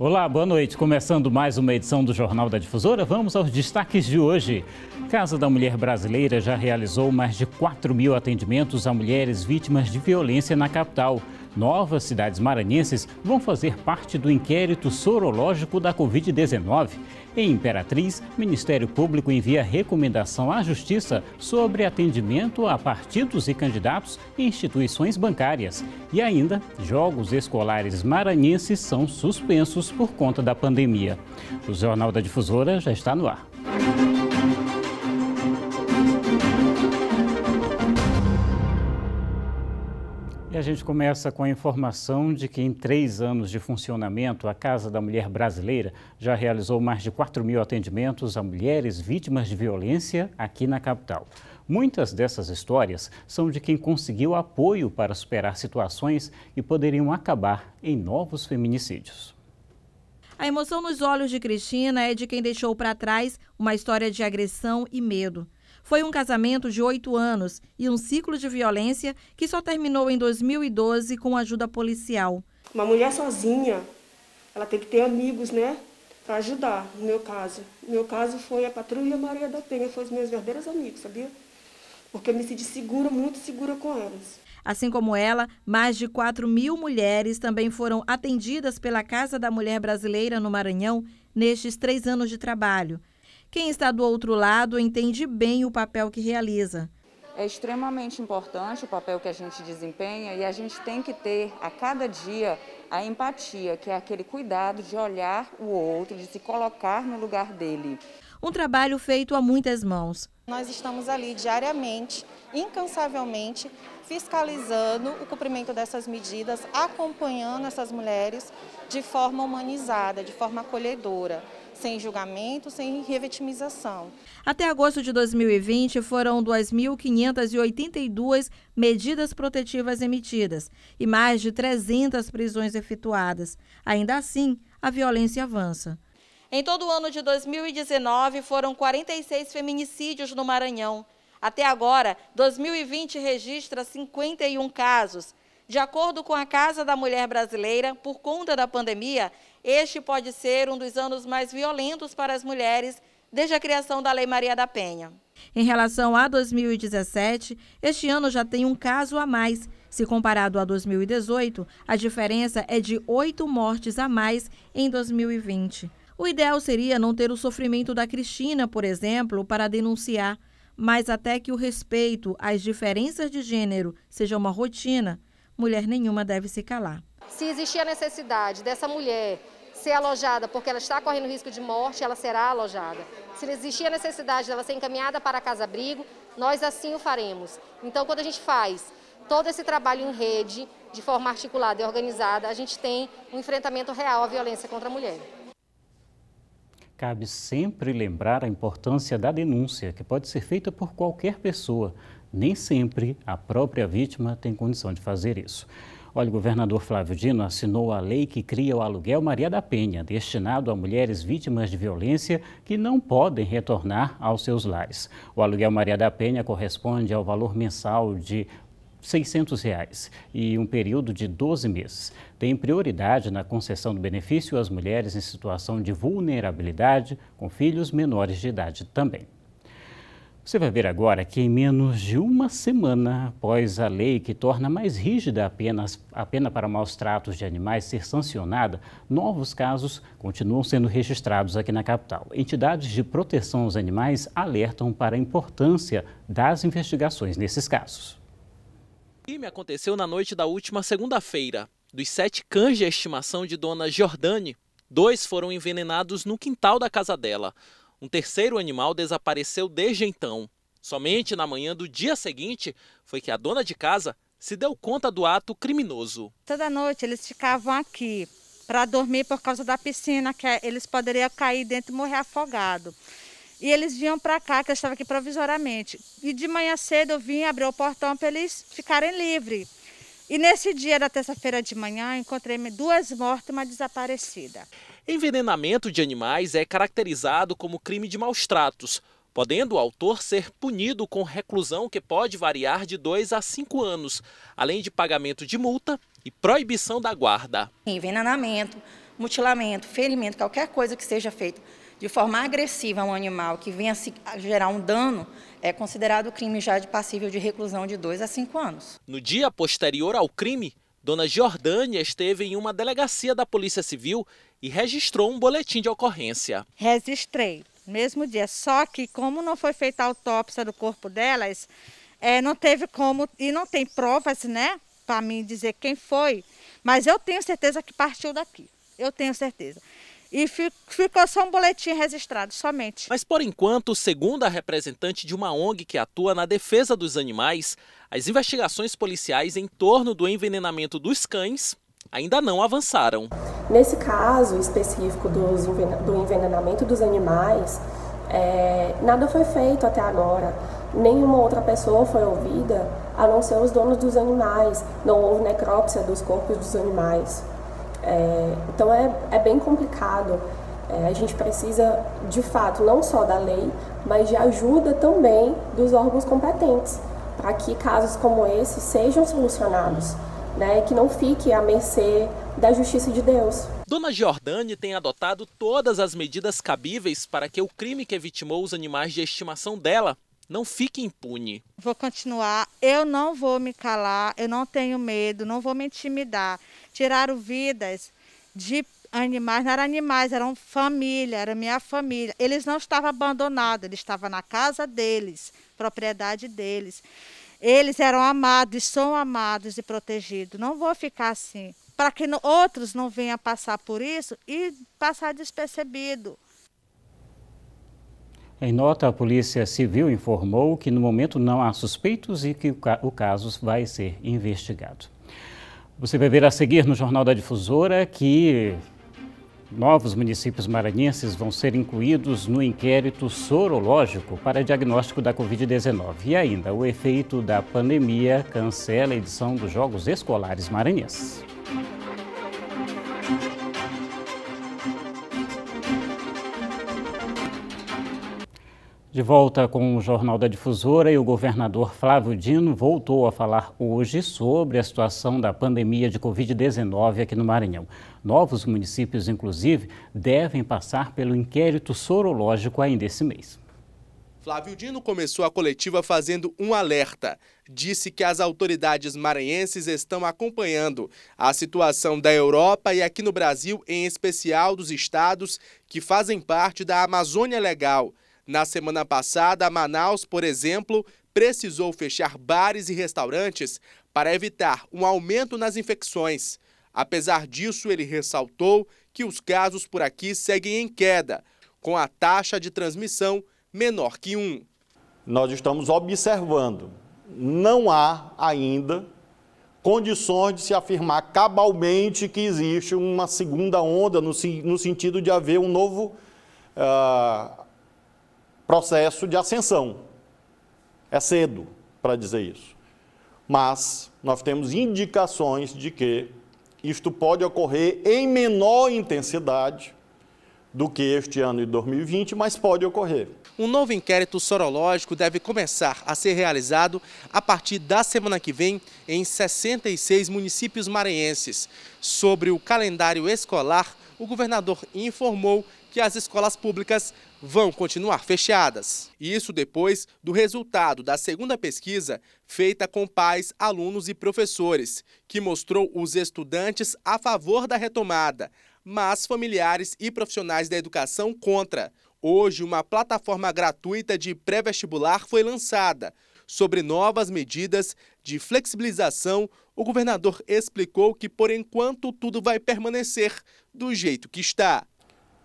Olá, boa noite. Começando mais uma edição do Jornal da Difusora, vamos aos destaques de hoje. Casa da Mulher Brasileira já realizou mais de 4 mil atendimentos a mulheres vítimas de violência na capital. Novas cidades maranhenses vão fazer parte do inquérito sorológico da Covid-19. Em Imperatriz, Ministério Público envia recomendação à Justiça sobre atendimento a partidos e candidatos e instituições bancárias. E ainda, jogos escolares maranhenses são suspensos por conta da pandemia. O Jornal da Difusora já está no ar. a gente começa com a informação de que em três anos de funcionamento, a Casa da Mulher Brasileira já realizou mais de 4 mil atendimentos a mulheres vítimas de violência aqui na capital. Muitas dessas histórias são de quem conseguiu apoio para superar situações que poderiam acabar em novos feminicídios. A emoção nos olhos de Cristina é de quem deixou para trás uma história de agressão e medo. Foi um casamento de oito anos e um ciclo de violência que só terminou em 2012 com ajuda policial. Uma mulher sozinha, ela tem que ter amigos, né? Para ajudar, no meu caso. No meu caso foi a Patrulha Maria da Penha, foi os meus verdadeiros amigos, sabia? Porque eu me senti segura, muito segura com elas. Assim como ela, mais de 4 mil mulheres também foram atendidas pela Casa da Mulher Brasileira no Maranhão nestes três anos de trabalho. Quem está do outro lado entende bem o papel que realiza. É extremamente importante o papel que a gente desempenha e a gente tem que ter a cada dia a empatia, que é aquele cuidado de olhar o outro, de se colocar no lugar dele. Um trabalho feito a muitas mãos. Nós estamos ali diariamente, incansavelmente, fiscalizando o cumprimento dessas medidas, acompanhando essas mulheres de forma humanizada, de forma acolhedora sem julgamento, sem revitimização. Até agosto de 2020, foram 2.582 medidas protetivas emitidas e mais de 300 prisões efetuadas. Ainda assim, a violência avança. Em todo o ano de 2019, foram 46 feminicídios no Maranhão. Até agora, 2020 registra 51 casos. De acordo com a Casa da Mulher Brasileira, por conta da pandemia, este pode ser um dos anos mais violentos para as mulheres desde a criação da Lei Maria da Penha. Em relação a 2017, este ano já tem um caso a mais. Se comparado a 2018, a diferença é de oito mortes a mais em 2020. O ideal seria não ter o sofrimento da Cristina, por exemplo, para denunciar, mas até que o respeito às diferenças de gênero seja uma rotina, mulher nenhuma deve se calar. Se existir a necessidade dessa mulher ser alojada, porque ela está correndo risco de morte, ela será alojada. Se existir a necessidade dela ser encaminhada para casa-abrigo, nós assim o faremos. Então, quando a gente faz todo esse trabalho em rede, de forma articulada e organizada, a gente tem um enfrentamento real à violência contra a mulher. Cabe sempre lembrar a importância da denúncia, que pode ser feita por qualquer pessoa. Nem sempre a própria vítima tem condição de fazer isso. Olha, o governador Flávio Dino assinou a lei que cria o aluguel Maria da Penha, destinado a mulheres vítimas de violência que não podem retornar aos seus lares. O aluguel Maria da Penha corresponde ao valor mensal de R$ 600 reais, e um período de 12 meses. Tem prioridade na concessão do benefício às mulheres em situação de vulnerabilidade, com filhos menores de idade também. Você vai ver agora que, em menos de uma semana após a lei que torna mais rígida a pena, a pena para maus tratos de animais ser sancionada, novos casos continuam sendo registrados aqui na capital. Entidades de proteção aos animais alertam para a importância das investigações nesses casos. O crime aconteceu na noite da última segunda-feira. Dos sete cães de estimação de dona Jordane, dois foram envenenados no quintal da casa dela. Um terceiro animal desapareceu desde então. Somente na manhã do dia seguinte foi que a dona de casa se deu conta do ato criminoso. Toda noite eles ficavam aqui para dormir por causa da piscina, que é, eles poderiam cair dentro e morrer afogado. E eles vinham para cá, que eu estava aqui provisoriamente. E de manhã cedo eu vim abrir o portão para eles ficarem livres. E nesse dia da terça-feira de manhã, encontrei duas mortas e uma desaparecida. Envenenamento de animais é caracterizado como crime de maus tratos, podendo o autor ser punido com reclusão que pode variar de 2 a 5 anos, além de pagamento de multa e proibição da guarda. Envenenamento, mutilamento, ferimento, qualquer coisa que seja feito de forma agressiva a um animal que venha a gerar um dano, é considerado crime já de passível de reclusão de 2 a 5 anos. No dia posterior ao crime, Dona Jordânia esteve em uma delegacia da Polícia Civil e registrou um boletim de ocorrência. Registrei, mesmo dia. Só que, como não foi feita a autópsia do corpo delas, é, não teve como, e não tem provas, né, para mim dizer quem foi, mas eu tenho certeza que partiu daqui. Eu tenho certeza. E ficou só um boletim registrado, somente. Mas por enquanto, segundo a representante de uma ONG que atua na defesa dos animais, as investigações policiais em torno do envenenamento dos cães ainda não avançaram. Nesse caso específico dos, do envenenamento dos animais, é, nada foi feito até agora. Nenhuma outra pessoa foi ouvida, a não ser os donos dos animais. Não houve necrópsia dos corpos dos animais. É, então é, é bem complicado. É, a gente precisa, de fato, não só da lei, mas de ajuda também dos órgãos competentes, para que casos como esse sejam solucionados né, que não fique à mercê da justiça de Deus. Dona Giordani tem adotado todas as medidas cabíveis para que o crime que vitimou os animais de estimação dela não fique impune. Vou continuar, eu não vou me calar, eu não tenho medo, não vou me intimidar. Tiraram vidas de animais, não eram animais, eram família, era minha família. Eles não estavam abandonados, eles estavam na casa deles, propriedade deles. Eles eram amados, são amados e protegidos. Não vou ficar assim. Para que no, outros não venham passar por isso e passar despercebido. Em nota, a Polícia Civil informou que no momento não há suspeitos e que o caso vai ser investigado. Você vai ver a seguir no Jornal da Difusora que Novos municípios maranhenses vão ser incluídos no inquérito sorológico para diagnóstico da Covid-19. E ainda, o efeito da pandemia cancela a edição dos Jogos Escolares Maranhenses. De volta com o Jornal da Difusora, e o governador Flávio Dino voltou a falar hoje sobre a situação da pandemia de Covid-19 aqui no Maranhão. Novos municípios, inclusive, devem passar pelo inquérito sorológico ainda esse mês. Flávio Dino começou a coletiva fazendo um alerta. Disse que as autoridades maranhenses estão acompanhando a situação da Europa e aqui no Brasil, em especial dos estados que fazem parte da Amazônia Legal. Na semana passada, Manaus, por exemplo, precisou fechar bares e restaurantes para evitar um aumento nas infecções. Apesar disso, ele ressaltou que os casos por aqui seguem em queda, com a taxa de transmissão menor que 1. Nós estamos observando, não há ainda condições de se afirmar cabalmente que existe uma segunda onda, no, no sentido de haver um novo. Uh, processo de ascensão. É cedo para dizer isso. Mas nós temos indicações de que isto pode ocorrer em menor intensidade do que este ano de 2020, mas pode ocorrer. Um novo inquérito sorológico deve começar a ser realizado a partir da semana que vem em 66 municípios maranhenses. Sobre o calendário escolar, o governador informou que as escolas públicas vão continuar fechadas. Isso depois do resultado da segunda pesquisa feita com pais, alunos e professores, que mostrou os estudantes a favor da retomada, mas familiares e profissionais da educação contra. Hoje, uma plataforma gratuita de pré-vestibular foi lançada. Sobre novas medidas de flexibilização, o governador explicou que, por enquanto, tudo vai permanecer do jeito que está.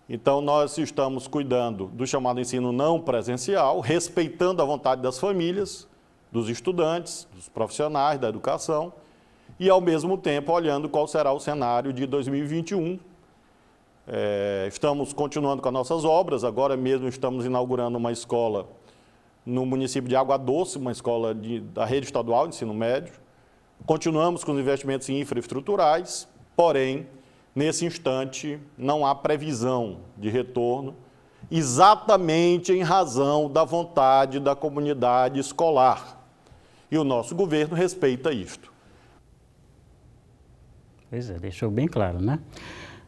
Então, nós estamos cuidando do chamado ensino não presencial, respeitando a vontade das famílias, dos estudantes, dos profissionais da educação, e, ao mesmo tempo, olhando qual será o cenário de 2021. É, estamos continuando com as nossas obras, agora mesmo estamos inaugurando uma escola no município de Água Doce, uma escola de, da rede estadual de ensino médio. Continuamos com os investimentos em infraestruturais, porém, Nesse instante, não há previsão de retorno, exatamente em razão da vontade da comunidade escolar. E o nosso governo respeita isto. Pois é, deixou bem claro, né?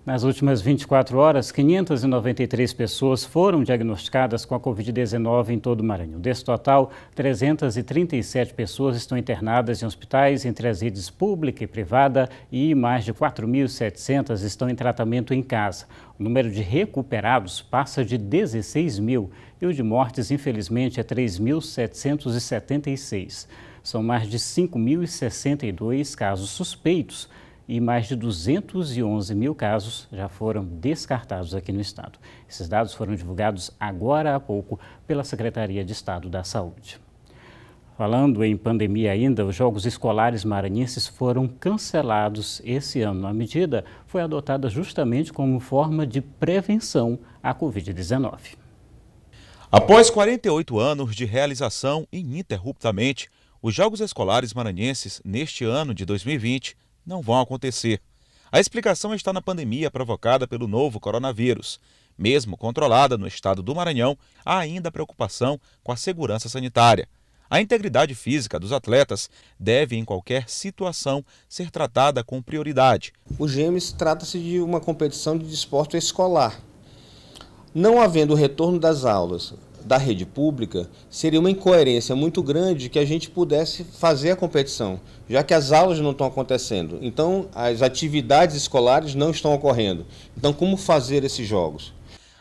Nas últimas 24 horas, 593 pessoas foram diagnosticadas com a Covid-19 em todo o Maranhão. Desse total, 337 pessoas estão internadas em hospitais entre as redes pública e privada e mais de 4.700 estão em tratamento em casa. O número de recuperados passa de 16 mil e o de mortes, infelizmente, é 3.776. São mais de 5.062 casos suspeitos e mais de 211 mil casos já foram descartados aqui no estado. Esses dados foram divulgados agora há pouco pela Secretaria de Estado da Saúde. Falando em pandemia ainda, os jogos escolares maranhenses foram cancelados esse ano. A medida foi adotada justamente como forma de prevenção à Covid-19. Após 48 anos de realização ininterruptamente, os Jogos Escolares Maranhenses, neste ano de 2020, não vão acontecer. A explicação está na pandemia provocada pelo novo coronavírus. Mesmo controlada no estado do Maranhão, há ainda preocupação com a segurança sanitária. A integridade física dos atletas deve, em qualquer situação, ser tratada com prioridade. O GEMES trata-se de uma competição de desporto escolar. Não havendo retorno das aulas, da rede pública, seria uma incoerência muito grande que a gente pudesse fazer a competição, já que as aulas não estão acontecendo. Então, as atividades escolares não estão ocorrendo. Então, como fazer esses jogos?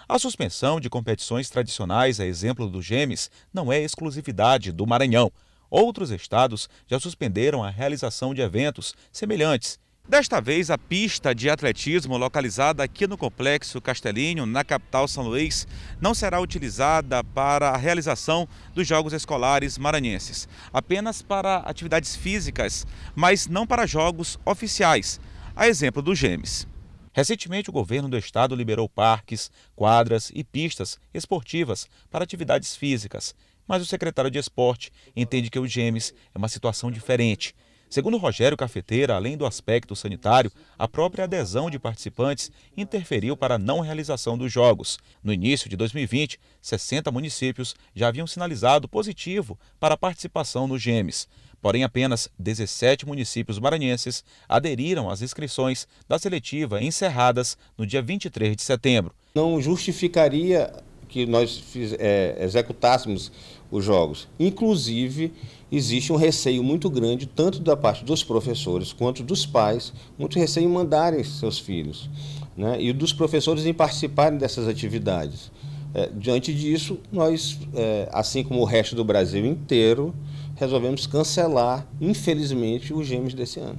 A suspensão de competições tradicionais, a exemplo do GEMES, não é exclusividade do Maranhão. Outros estados já suspenderam a realização de eventos semelhantes Desta vez, a pista de atletismo localizada aqui no Complexo Castelinho, na capital São Luís, não será utilizada para a realização dos Jogos Escolares Maranhenses. Apenas para atividades físicas, mas não para jogos oficiais, a exemplo do GEMES. Recentemente, o governo do estado liberou parques, quadras e pistas esportivas para atividades físicas, mas o secretário de Esporte entende que o GEMES é uma situação diferente Segundo Rogério Cafeteira, além do aspecto sanitário, a própria adesão de participantes interferiu para a não realização dos Jogos. No início de 2020, 60 municípios já haviam sinalizado positivo para a participação nos GEMES. Porém, apenas 17 municípios maranhenses aderiram às inscrições da seletiva encerradas no dia 23 de setembro. Não justificaria que nós é, executássemos os jogos. Inclusive, existe um receio muito grande, tanto da parte dos professores quanto dos pais, muito receio em mandarem seus filhos, né? e dos professores em participarem dessas atividades. É, diante disso, nós, é, assim como o resto do Brasil inteiro, resolvemos cancelar, infelizmente, os Gêmeos desse ano.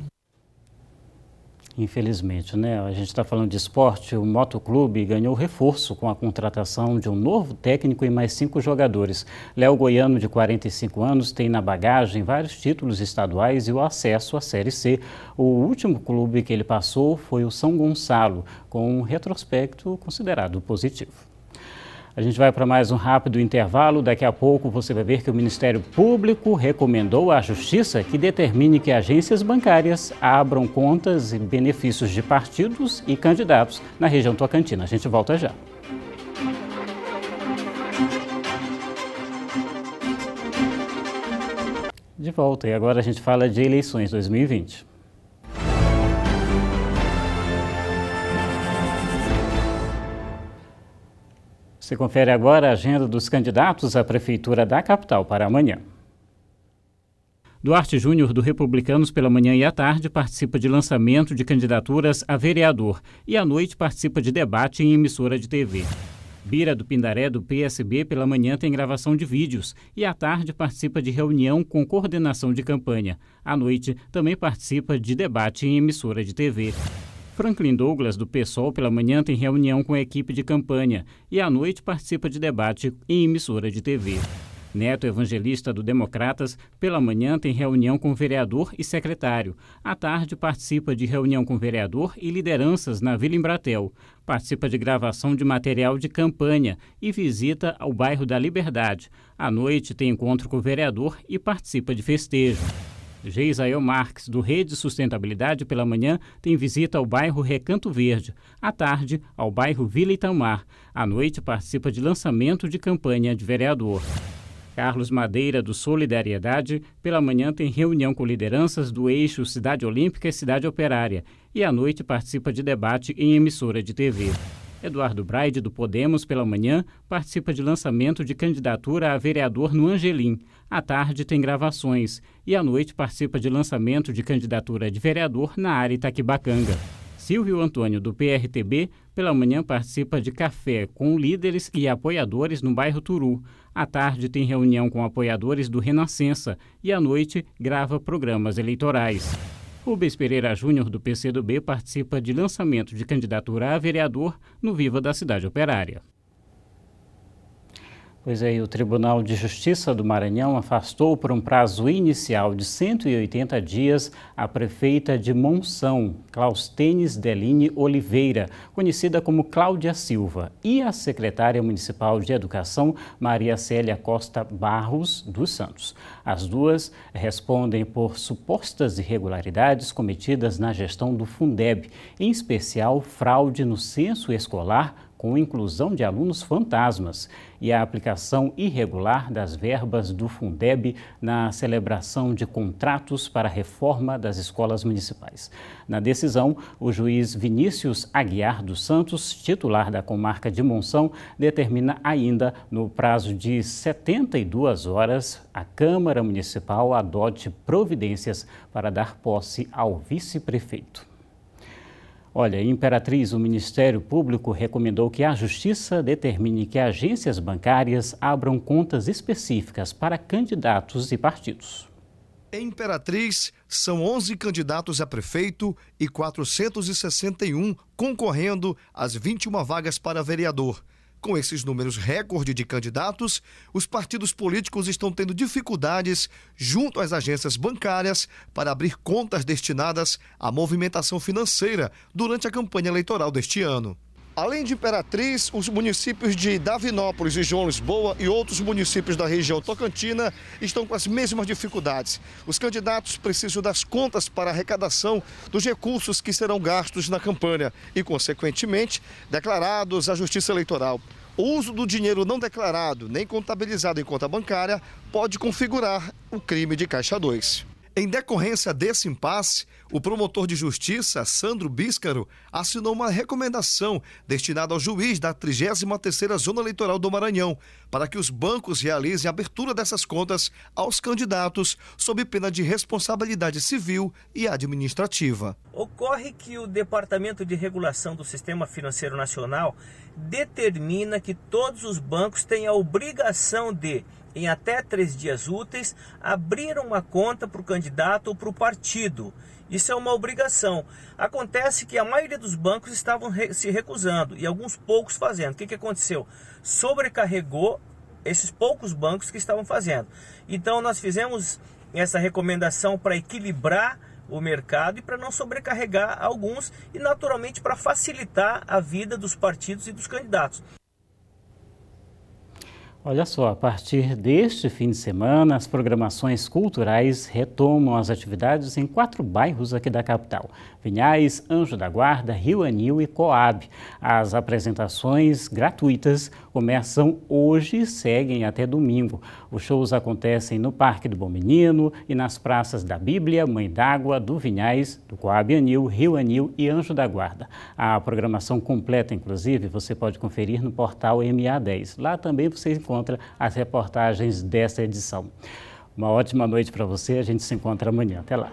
Infelizmente, né? A gente está falando de esporte. O Motoclube ganhou reforço com a contratação de um novo técnico e mais cinco jogadores. Léo Goiano, de 45 anos, tem na bagagem vários títulos estaduais e o acesso à Série C. O último clube que ele passou foi o São Gonçalo, com um retrospecto considerado positivo. A gente vai para mais um rápido intervalo. Daqui a pouco você vai ver que o Ministério Público recomendou à Justiça que determine que agências bancárias abram contas e benefícios de partidos e candidatos na região Tocantina. A gente volta já. De volta, e agora a gente fala de eleições 2020. Você confere agora a agenda dos candidatos à Prefeitura da capital para amanhã. Duarte Júnior, do Republicanos pela manhã e à tarde, participa de lançamento de candidaturas a vereador e à noite participa de debate em emissora de TV. Bira do Pindaré, do PSB, pela manhã tem gravação de vídeos e à tarde participa de reunião com coordenação de campanha. À noite também participa de debate em emissora de TV. Franklin Douglas, do PSOL, pela manhã tem reunião com a equipe de campanha e à noite participa de debate em emissora de TV. Neto Evangelista do Democratas, pela manhã tem reunião com vereador e secretário. À tarde participa de reunião com vereador e lideranças na Vila Embratel. Participa de gravação de material de campanha e visita ao bairro da Liberdade. À noite tem encontro com o vereador e participa de festejo. Geisael Marques, do Rede Sustentabilidade, pela manhã tem visita ao bairro Recanto Verde, à tarde ao bairro Vila Itamar, à noite participa de lançamento de campanha de vereador. Carlos Madeira, do Solidariedade, pela manhã tem reunião com lideranças do eixo Cidade Olímpica e Cidade Operária e à noite participa de debate em emissora de TV. Eduardo Braide, do Podemos pela manhã, participa de lançamento de candidatura a vereador no Angelim. À tarde tem gravações e à noite participa de lançamento de candidatura de vereador na área Itaquibacanga. Silvio Antônio, do PRTB, pela manhã participa de café com líderes e apoiadores no bairro Turu. À tarde tem reunião com apoiadores do Renascença e à noite grava programas eleitorais. Rubens Pereira Júnior, do PCdoB, participa de lançamento de candidatura a vereador no Viva da Cidade Operária. Pois é, e o Tribunal de Justiça do Maranhão afastou por um prazo inicial de 180 dias a prefeita de Monção, Claustenes Deline Oliveira, conhecida como Cláudia Silva, e a secretária municipal de Educação, Maria Célia Costa Barros dos Santos. As duas respondem por supostas irregularidades cometidas na gestão do Fundeb, em especial fraude no censo escolar com inclusão de alunos fantasmas e a aplicação irregular das verbas do Fundeb na celebração de contratos para a reforma das escolas municipais. Na decisão, o juiz Vinícius Aguiar dos Santos, titular da comarca de Monção, determina ainda, no prazo de 72 horas, a Câmara Municipal adote providências para dar posse ao vice-prefeito. Olha, em Imperatriz, o Ministério Público recomendou que a Justiça determine que agências bancárias abram contas específicas para candidatos e partidos. Em Imperatriz, são 11 candidatos a prefeito e 461 concorrendo às 21 vagas para vereador. Com esses números recorde de candidatos, os partidos políticos estão tendo dificuldades junto às agências bancárias para abrir contas destinadas à movimentação financeira durante a campanha eleitoral deste ano. Além de Imperatriz, os municípios de Davinópolis e João Lisboa e outros municípios da região tocantina estão com as mesmas dificuldades. Os candidatos precisam das contas para arrecadação dos recursos que serão gastos na campanha e, consequentemente, declarados à Justiça Eleitoral. O uso do dinheiro não declarado nem contabilizado em conta bancária pode configurar o crime de Caixa 2. Em decorrência desse impasse, o promotor de justiça, Sandro Bíscaro, assinou uma recomendação destinada ao juiz da 33ª Zona Eleitoral do Maranhão para que os bancos realizem a abertura dessas contas aos candidatos sob pena de responsabilidade civil e administrativa. Ocorre que o Departamento de Regulação do Sistema Financeiro Nacional determina que todos os bancos têm a obrigação de em até três dias úteis, abrir uma conta para o candidato ou para o partido. Isso é uma obrigação. Acontece que a maioria dos bancos estavam re se recusando e alguns poucos fazendo. O que, que aconteceu? Sobrecarregou esses poucos bancos que estavam fazendo. Então nós fizemos essa recomendação para equilibrar o mercado e para não sobrecarregar alguns e naturalmente para facilitar a vida dos partidos e dos candidatos. Olha só, a partir deste fim de semana, as programações culturais retomam as atividades em quatro bairros aqui da capital. Pinhais, Anjo da Guarda, Rio Anil e Coab. As apresentações gratuitas começam hoje e seguem até domingo. Os shows acontecem no Parque do Bom Menino e nas praças da Bíblia, Mãe d'Água, do Vinhais, do Coab Anil, Rio Anil e Anjo da Guarda. A programação completa, inclusive, você pode conferir no portal MA10. Lá também você encontra as reportagens desta edição. Uma ótima noite para você, a gente se encontra amanhã. Até lá.